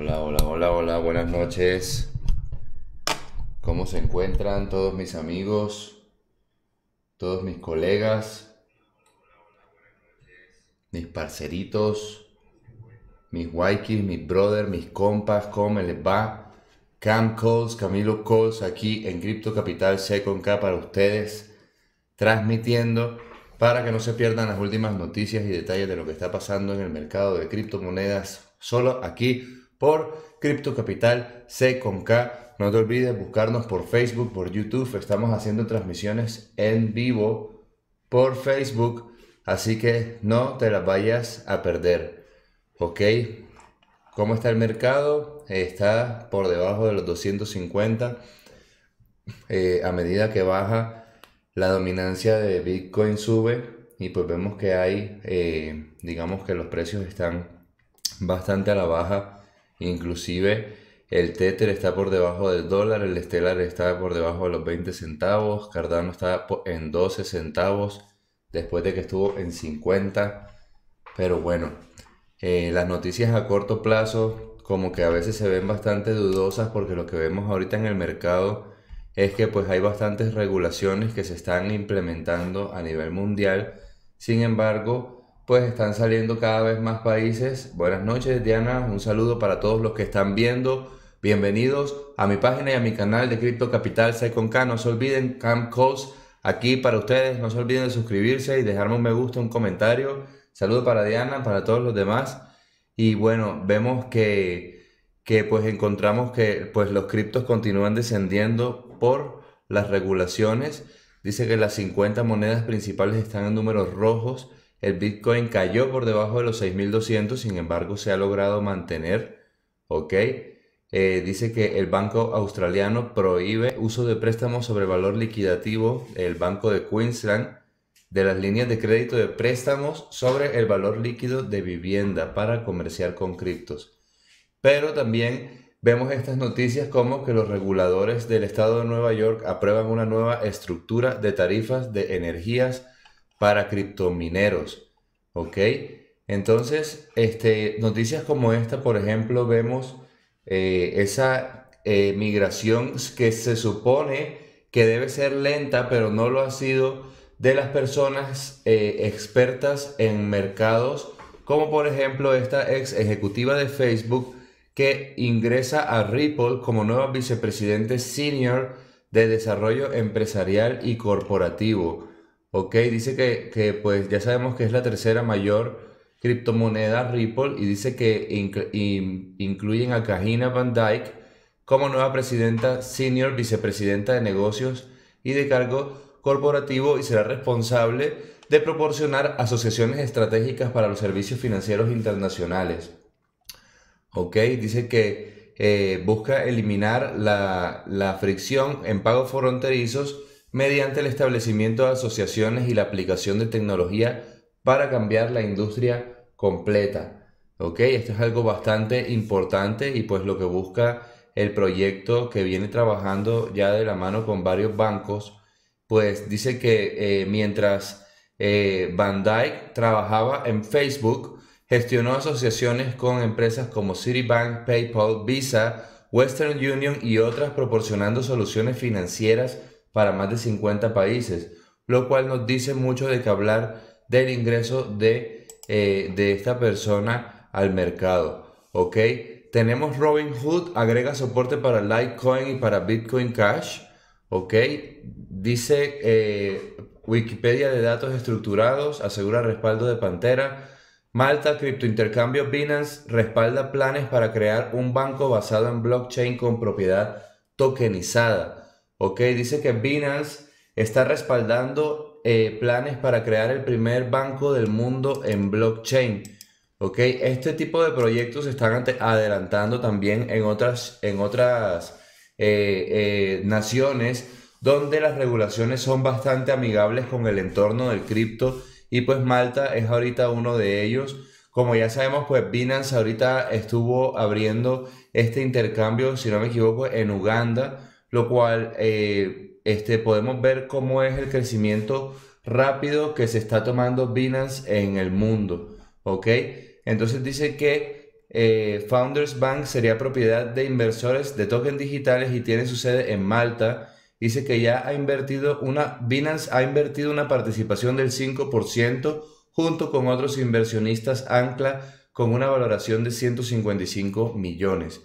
Hola, hola, hola, hola, buenas noches. ¿Cómo se encuentran todos mis amigos? Todos mis colegas. Mis parceritos. Mis waikis, mis brothers, mis compas, ¿cómo les va? Cam Coles, Camilo Coles aquí en Crypto Capital con K para ustedes, transmitiendo para que no se pierdan las últimas noticias y detalles de lo que está pasando en el mercado de criptomonedas, solo aquí por Crypto Capital C con K. No te olvides buscarnos por Facebook, por YouTube. Estamos haciendo transmisiones en vivo por Facebook, así que no te las vayas a perder. ¿Ok? ¿Cómo está el mercado? Está por debajo de los 250. Eh, a medida que baja, la dominancia de Bitcoin sube y pues vemos que hay, eh, digamos que los precios están bastante a la baja Inclusive el Tether está por debajo del dólar, el Stellar está por debajo de los 20 centavos, Cardano está en 12 centavos después de que estuvo en 50. Pero bueno, eh, las noticias a corto plazo como que a veces se ven bastante dudosas porque lo que vemos ahorita en el mercado es que pues hay bastantes regulaciones que se están implementando a nivel mundial. Sin embargo, pues están saliendo cada vez más países. Buenas noches, Diana. Un saludo para todos los que están viendo. Bienvenidos a mi página y a mi canal de Cripto Capital K. No se olviden Camp Calls aquí para ustedes. No se olviden de suscribirse y dejarme un me gusta, un comentario. Saludo para Diana, para todos los demás. Y bueno, vemos que, que pues encontramos que pues los criptos continúan descendiendo por las regulaciones. Dice que las 50 monedas principales están en números rojos el Bitcoin cayó por debajo de los 6.200, sin embargo se ha logrado mantener. ¿Ok? Eh, dice que el Banco Australiano prohíbe uso de préstamos sobre valor liquidativo, el Banco de Queensland, de las líneas de crédito de préstamos sobre el valor líquido de vivienda para comerciar con criptos. Pero también vemos estas noticias como que los reguladores del estado de Nueva York aprueban una nueva estructura de tarifas de energías para criptomineros. ¿Ok? Entonces, este, noticias como esta, por ejemplo, vemos eh, esa eh, migración que se supone que debe ser lenta, pero no lo ha sido, de las personas eh, expertas en mercados, como por ejemplo esta ex ejecutiva de Facebook que ingresa a Ripple como nueva vicepresidente senior de desarrollo empresarial y corporativo. Ok, dice que, pues ya sabemos que es la tercera mayor criptomoneda Ripple y dice que incluyen a kajina Van Dyke como nueva presidenta, senior vicepresidenta de negocios y de cargo corporativo y será responsable de proporcionar asociaciones estratégicas para los servicios financieros internacionales. Ok, dice que eh, busca eliminar la, la fricción en pagos fronterizos mediante el establecimiento de asociaciones y la aplicación de tecnología para cambiar la industria completa. ¿Ok? Esto es algo bastante importante y pues lo que busca el proyecto que viene trabajando ya de la mano con varios bancos, pues dice que eh, mientras eh, Van Dyke trabajaba en Facebook, gestionó asociaciones con empresas como Citibank, PayPal, Visa, Western Union y otras proporcionando soluciones financieras para más de 50 países, lo cual nos dice mucho de que hablar del ingreso de, eh, de esta persona al mercado. ¿Ok? Tenemos robin Hood, agrega soporte para Litecoin y para Bitcoin Cash. ¿Ok? Dice eh, Wikipedia de datos estructurados, asegura respaldo de Pantera. Malta Intercambio Binance respalda planes para crear un banco basado en blockchain con propiedad tokenizada. ¿ok? Dice que Binance está respaldando eh, planes para crear el primer banco del mundo en blockchain, ¿ok? Este tipo de proyectos se están adelantando también en otras, en otras eh, eh, naciones donde las regulaciones son bastante amigables con el entorno del cripto y pues Malta es ahorita uno de ellos. Como ya sabemos, pues Binance ahorita estuvo abriendo este intercambio, si no me equivoco, en Uganda, lo cual eh, este, podemos ver cómo es el crecimiento rápido que se está tomando Binance en el mundo. Entonces dice que eh, Founders Bank sería propiedad de inversores de tokens digitales y tiene su sede en Malta. Dice que ya ha invertido una, Binance ha invertido una participación del 5% junto con otros inversionistas ancla con una valoración de 155 millones.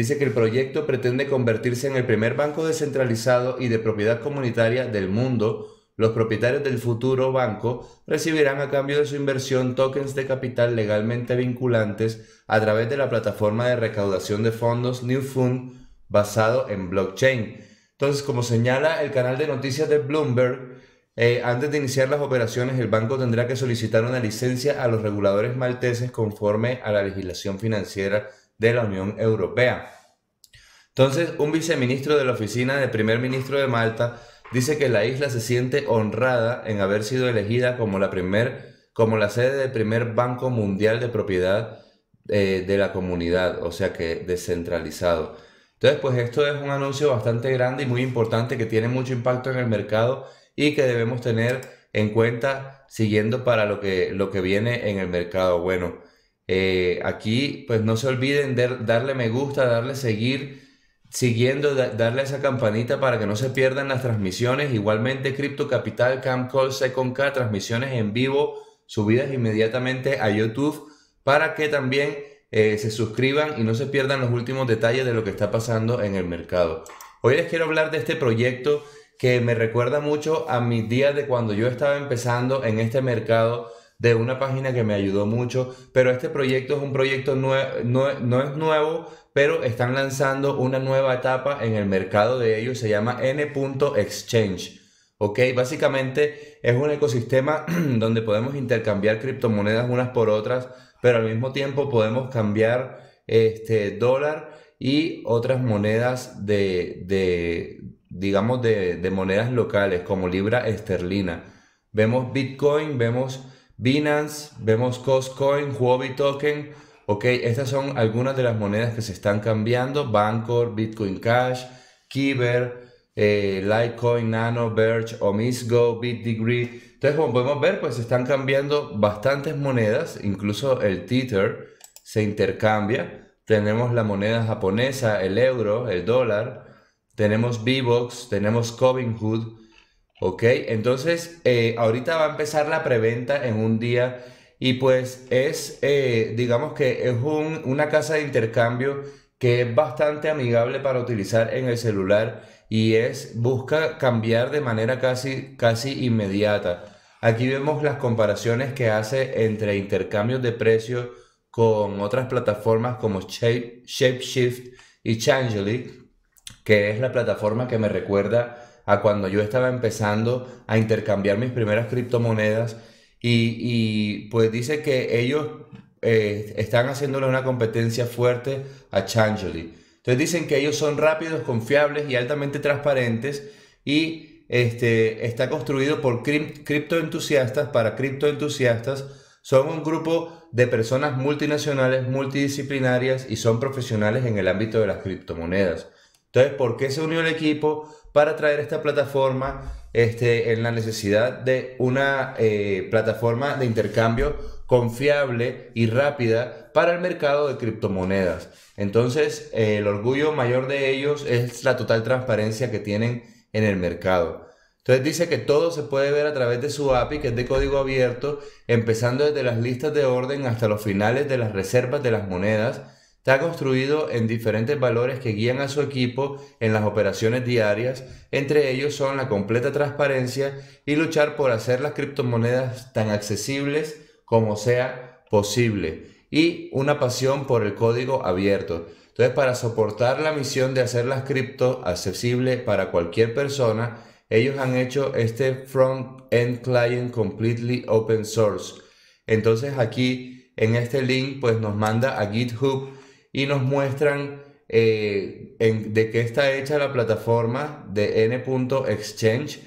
Dice que el proyecto pretende convertirse en el primer banco descentralizado y de propiedad comunitaria del mundo. Los propietarios del futuro banco recibirán a cambio de su inversión tokens de capital legalmente vinculantes a través de la plataforma de recaudación de fondos New Fund basado en blockchain. Entonces, como señala el canal de noticias de Bloomberg, eh, antes de iniciar las operaciones, el banco tendrá que solicitar una licencia a los reguladores malteses conforme a la legislación financiera de la Unión Europea. Entonces, un viceministro de la oficina del primer ministro de Malta dice que la isla se siente honrada en haber sido elegida como la, primer, como la sede del primer Banco Mundial de Propiedad eh, de la comunidad, o sea que descentralizado. Entonces, pues esto es un anuncio bastante grande y muy importante que tiene mucho impacto en el mercado y que debemos tener en cuenta siguiendo para lo que, lo que viene en el mercado. Bueno, eh, aquí, pues no se olviden darle me gusta, darle seguir, siguiendo, darle esa campanita para que no se pierdan las transmisiones. Igualmente, Crypto Capital, Camp Call, Second K, transmisiones en vivo, subidas inmediatamente a YouTube, para que también eh, se suscriban y no se pierdan los últimos detalles de lo que está pasando en el mercado. Hoy les quiero hablar de este proyecto que me recuerda mucho a mis días de cuando yo estaba empezando en este mercado de una página que me ayudó mucho, pero este proyecto es un proyecto nuevo, no, es nuevo, pero están lanzando una nueva etapa en el mercado de ellos, se llama N.exchange. ¿Ok? Básicamente es un ecosistema donde podemos intercambiar criptomonedas unas por otras, pero al mismo tiempo podemos cambiar este dólar y otras monedas de, digamos, de, de monedas locales como libra esterlina. Vemos Bitcoin, vemos Binance, vemos Costcoin, Huobi Token. Ok, estas son algunas de las monedas que se están cambiando. Bancor, Bitcoin Cash, Kiber, eh, Litecoin, Nano, Verge, Omisgo, BitDegree. Entonces, como podemos ver, pues se están cambiando bastantes monedas. Incluso el Tether se intercambia. Tenemos la moneda japonesa, el euro, el dólar. Tenemos box tenemos Hood. Ok, entonces eh, ahorita va a empezar la preventa en un día y pues es, eh, digamos que es una casa de intercambio que es bastante amigable para utilizar en el celular y es, busca cambiar de manera casi, casi inmediata. Aquí vemos las comparaciones que hace entre intercambios de precios con otras plataformas como Shapeshift y Changely, que es la plataforma que me recuerda a cuando yo estaba empezando a intercambiar mis primeras criptomonedas y, pues dice que ellos eh, están haciéndole una competencia fuerte a Changely. Entonces dicen que ellos son rápidos, confiables y altamente transparentes y este, está construido por criptoentusiastas para criptoentusiastas. Son un grupo de personas multinacionales, multidisciplinarias y son profesionales en el ámbito de las criptomonedas. Entonces, ¿por qué se unió el equipo para traer esta plataforma este, en la necesidad de una eh, plataforma de intercambio confiable y rápida para el mercado de criptomonedas? Entonces, eh, el orgullo mayor de ellos es la total transparencia que tienen en el mercado. Entonces dice que todo se puede ver a través de su API, que es de código abierto, empezando desde las listas de orden hasta los finales de las reservas de las monedas, Está construido en diferentes valores que guían a su equipo en las operaciones diarias, entre ellos son la completa transparencia y luchar por hacer las criptomonedas tan accesibles como sea posible y una pasión por el código abierto. Entonces, para soportar la misión de hacer las cripto accesible para cualquier persona, ellos han hecho este front-end client completely open source. Entonces, aquí en este link, pues nos manda a GitHub y nos muestran eh, de qué está hecha la plataforma de n.exchange.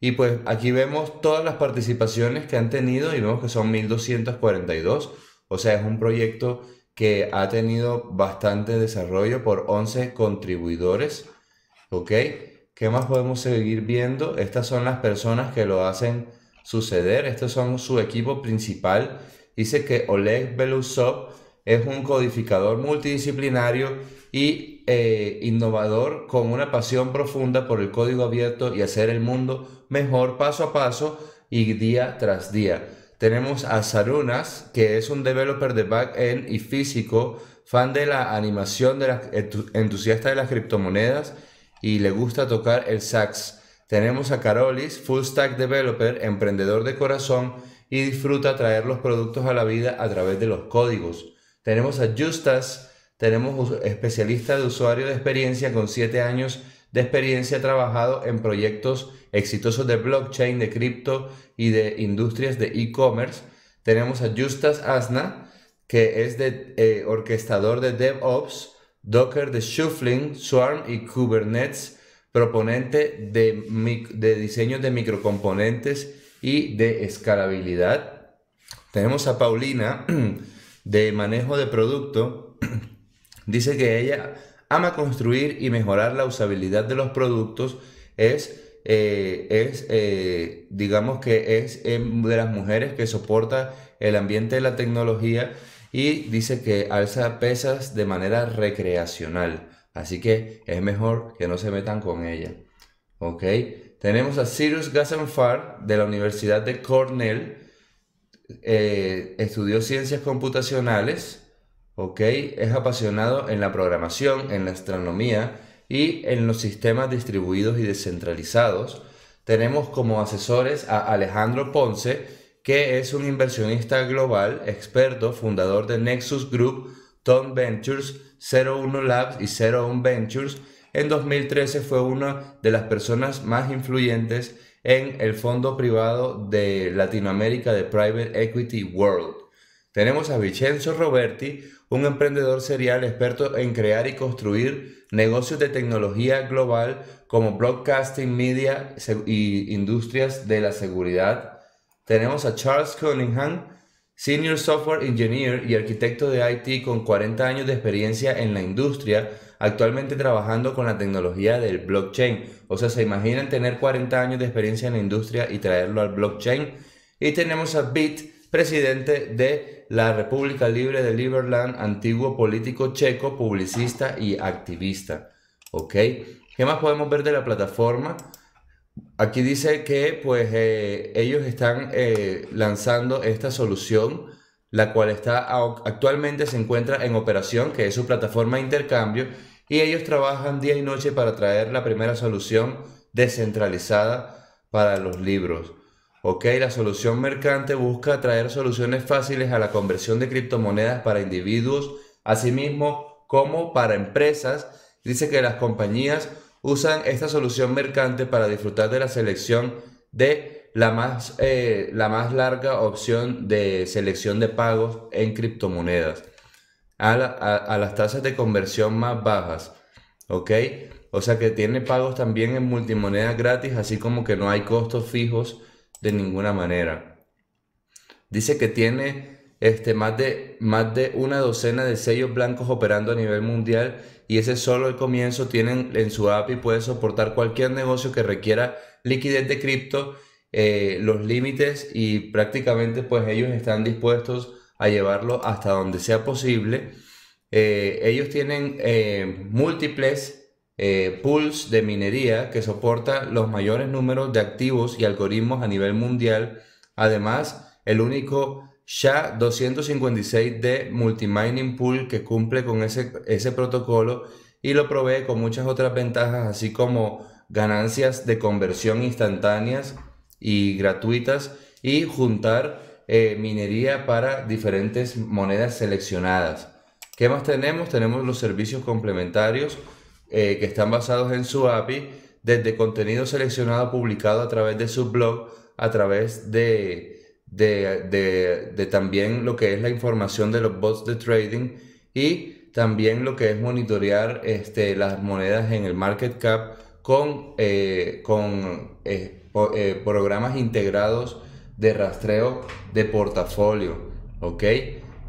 Y pues aquí vemos todas las participaciones que han tenido y vemos que son 1242. O sea, es un proyecto que ha tenido bastante desarrollo por 11 contribuidores. ¿Ok? ¿Qué más podemos seguir viendo? Estas son las personas que lo hacen suceder. Estos son su equipo principal. Dice que Oleg Belousov es un codificador multidisciplinario y eh, innovador con una pasión profunda por el código abierto y hacer el mundo mejor paso a paso y día tras día. Tenemos a Sarunas, que es un developer de backend y físico, fan de la animación, de entusiasta de las criptomonedas y le gusta tocar el sax. Tenemos a Carolis, full stack developer, emprendedor de corazón y disfruta traer los productos a la vida a través de los códigos. Tenemos a Justas, tenemos especialista de usuario de experiencia con 7 años de experiencia trabajado en proyectos exitosos de blockchain, de cripto y de industrias de e-commerce. Tenemos a Justas Asna, que es de, eh, orquestador de DevOps, Docker de Shuffling, Swarm y Kubernetes, proponente de, de diseño de microcomponentes y de escalabilidad. Tenemos a Paulina, de manejo de producto, dice que ella ama construir y mejorar la usabilidad de los productos, es, eh, es eh, digamos que es em, de las mujeres que soporta el ambiente de la tecnología y dice que alza pesas de manera recreacional. Así que es mejor que no se metan con ella. ¿Ok? Tenemos a Cyrus Gassenfar de la Universidad de Cornell eh, estudió ciencias computacionales, ¿ok? Es apasionado en la programación, en la astronomía y en los sistemas distribuidos y descentralizados. Tenemos como asesores a Alejandro Ponce, que es un inversionista global, experto, fundador de Nexus Group, Tom Ventures, 01 Labs y 01 Ventures. En 2013 fue una de las personas más influyentes en el fondo privado de Latinoamérica de Private Equity World. Tenemos a Vincenzo Roberti, un emprendedor serial experto en crear y construir negocios de tecnología global como broadcasting, media y industrias de la seguridad. Tenemos a Charles Cunningham, Senior Software Engineer y arquitecto de IT con 40 años de experiencia en la industria actualmente trabajando con la tecnología del blockchain. O sea, se imaginan tener 40 años de experiencia en la industria y traerlo al blockchain. Y tenemos a Bit, presidente de la República Libre de Liberland, antiguo político checo, publicista y activista. ¿Ok? ¿Qué más podemos ver de la plataforma? Aquí dice que pues eh, ellos están eh, lanzando esta solución la cual está actualmente se encuentra en operación, que es su plataforma de intercambio, y ellos trabajan día y noche para traer la primera solución descentralizada para los libros. Ok, la solución mercante busca traer soluciones fáciles a la conversión de criptomonedas para individuos, asimismo como para empresas. Dice que las compañías usan esta solución mercante para disfrutar de la selección de la más, eh, la más larga opción de selección de pagos en criptomonedas. A, a, las tasas de conversión más bajas. ¿Ok? O sea que tiene pagos también en multimonedas gratis, así como que no hay costos fijos de ninguna manera. Dice que tiene este, más, de, más de una docena de sellos blancos operando a nivel mundial y ese es solo el comienzo. Tienen en su API, puede soportar cualquier negocio que requiera liquidez de cripto eh, los límites y prácticamente pues ellos están dispuestos a llevarlo hasta donde sea posible. Eh, ellos tienen eh, múltiples pools de minería que soportan los mayores números de activos y algoritmos a nivel mundial. Además, el único SHA-256D Multimining Pool que cumple con ese, ese protocolo y lo provee con muchas otras ventajas, así como ganancias de conversión instantáneas y gratuitas y juntar eh, minería para diferentes monedas seleccionadas. ¿Qué más tenemos? Tenemos los servicios complementarios eh, que están basados en su API, desde contenido seleccionado publicado a través de su blog, a través de, de, de, también lo que es la información de los bots de trading y también lo que es monitorear este, las monedas en el market cap con, eh, con eh, programas integrados de rastreo de portafolio, ¿ok?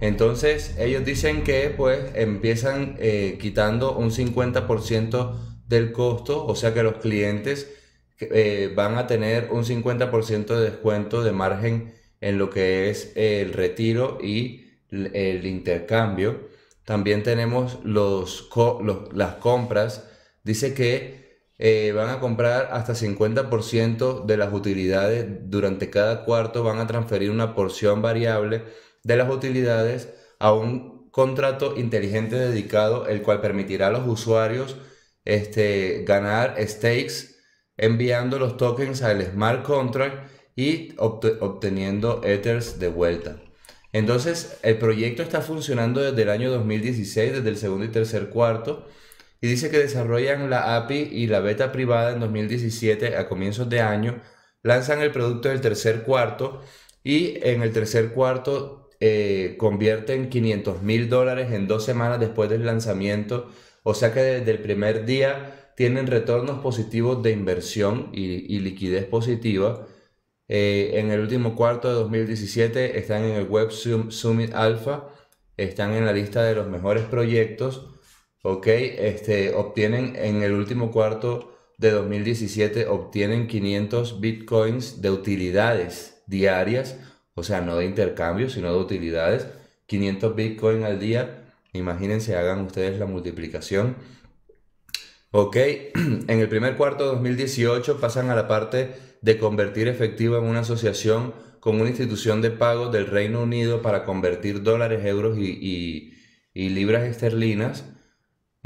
Entonces ellos dicen que pues empiezan eh, quitando un 50% del costo, o sea que los clientes eh, van a tener un 50% de descuento de margen en lo que es el retiro y el intercambio. También tenemos los, los las compras. Dice que eh, van a comprar hasta 50% de las utilidades. Durante cada cuarto van a transferir una porción variable de las utilidades a un contrato inteligente dedicado, el cual permitirá a los usuarios este, ganar stakes enviando los tokens al smart contract y obteniendo ethers de vuelta. Entonces, el proyecto está funcionando desde el año 2016, desde el segundo y tercer cuarto y dice que desarrollan la API y la beta privada en 2017 a comienzos de año, lanzan el producto del tercer cuarto y en el tercer cuarto eh, convierten 500 mil dólares en dos semanas después del lanzamiento, o sea que desde el primer día tienen retornos positivos de inversión y, liquidez positiva. Eh, en el último cuarto de 2017 están en el Web Summit Alpha, están en la lista de los mejores proyectos ¿ok? Este, obtienen en el último cuarto de 2017, obtienen 500 bitcoins de utilidades diarias, o sea, no de intercambio, sino de utilidades, 500 bitcoins al día, imagínense, hagan ustedes la multiplicación. Ok, en el primer cuarto de 2018 pasan a la parte de convertir efectivo en una asociación con una institución de pago del Reino Unido para convertir dólares, euros y libras esterlinas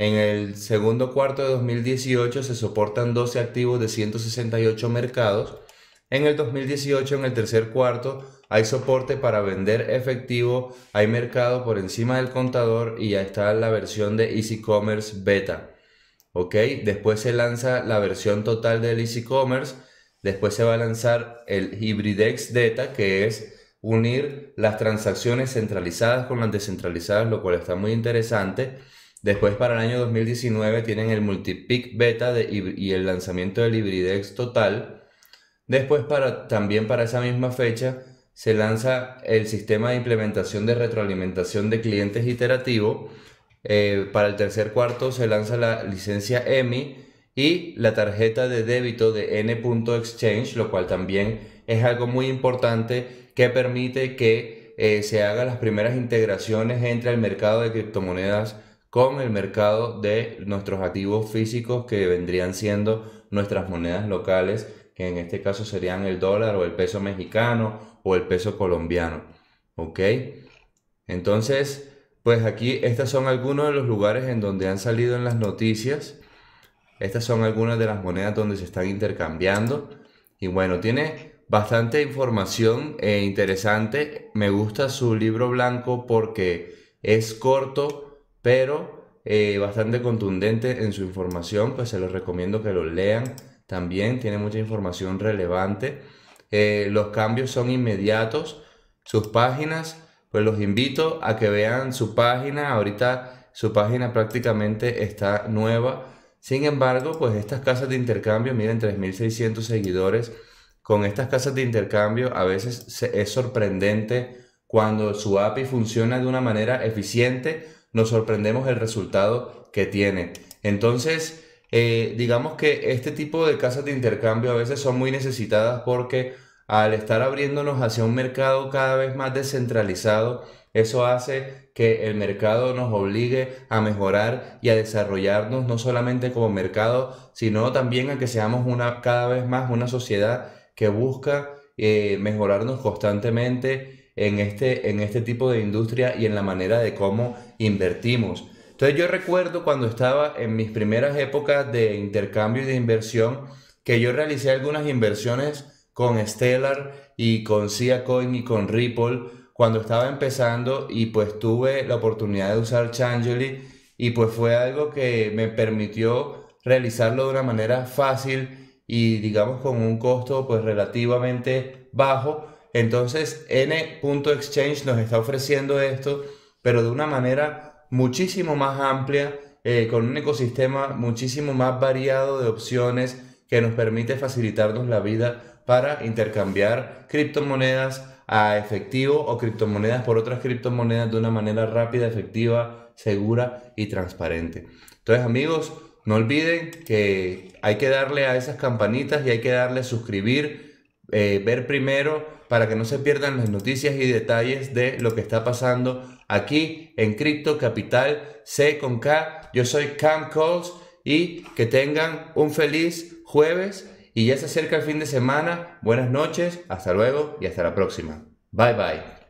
en el segundo cuarto de 2018 se soportan 12 activos de 168 mercados. En el 2018, en el tercer cuarto, hay soporte para vender efectivo, hay mercado por encima del contador y ya está la versión de Easy Commerce Beta. ¿Ok? Después se lanza la versión total del Easy Commerce. Después se va a lanzar el Hybridex Data, que es unir las transacciones centralizadas con las descentralizadas, lo cual está muy interesante. Después para el año 2019 tienen el Multipick Beta de, y el lanzamiento del Hybridex Total. Después para, también para esa misma fecha se lanza el sistema de implementación de retroalimentación de clientes iterativo. Eh, para el tercer cuarto se lanza la licencia EMI y la tarjeta de débito de N.exchange, lo cual también es algo muy importante que permite que eh, se hagan las primeras integraciones entre el mercado de criptomonedas con el mercado de nuestros activos físicos que vendrían siendo nuestras monedas locales, que en este caso serían el dólar o el peso mexicano o el peso colombiano. ¿Ok? Entonces, pues aquí estos son algunos de los lugares en donde han salido en las noticias. Estas son algunas de las monedas donde se están intercambiando. Y bueno, tiene bastante información e interesante. Me gusta su libro blanco porque es corto pero eh, bastante contundente en su información, pues se los recomiendo que lo lean también, tiene mucha información relevante. Eh, los cambios son inmediatos, sus páginas, pues los invito a que vean su página, ahorita su página prácticamente está nueva. Sin embargo, pues estas casas de intercambio, miren, 3.600 seguidores. Con estas casas de intercambio a veces es sorprendente cuando su API funciona de una manera eficiente nos sorprendemos el resultado que tiene. Entonces, eh, digamos que este tipo de casas de intercambio a veces son muy necesitadas porque al estar abriéndonos hacia un mercado cada vez más descentralizado, eso hace que el mercado nos obligue a mejorar y a desarrollarnos no solamente como mercado, sino también a que seamos cada vez más una sociedad que busca eh, mejorarnos constantemente en este, en este tipo de industria y en la manera de cómo invertimos. Entonces yo recuerdo cuando estaba en mis primeras épocas de intercambio y de inversión, que yo realicé algunas inversiones con Stellar y con Coin y con Ripple cuando estaba empezando y pues tuve la oportunidad de usar Changely y pues fue algo que me permitió realizarlo de una manera fácil y digamos con un costo pues relativamente bajo entonces, N.exchange nos está ofreciendo esto, pero de una manera muchísimo más amplia, eh, con un ecosistema muchísimo más variado de opciones que nos permite facilitarnos la vida para intercambiar criptomonedas a efectivo o criptomonedas por otras criptomonedas de una manera rápida, efectiva, segura y transparente. Entonces, amigos, no olviden que hay que darle a esas campanitas y hay que darle suscribir eh, ver primero para que no se pierdan las noticias y detalles de lo que está pasando aquí en Crypto Capital C con K. Yo soy Cam calls y que tengan un feliz jueves y ya se acerca el fin de semana. Buenas noches, hasta luego y hasta la próxima. Bye bye.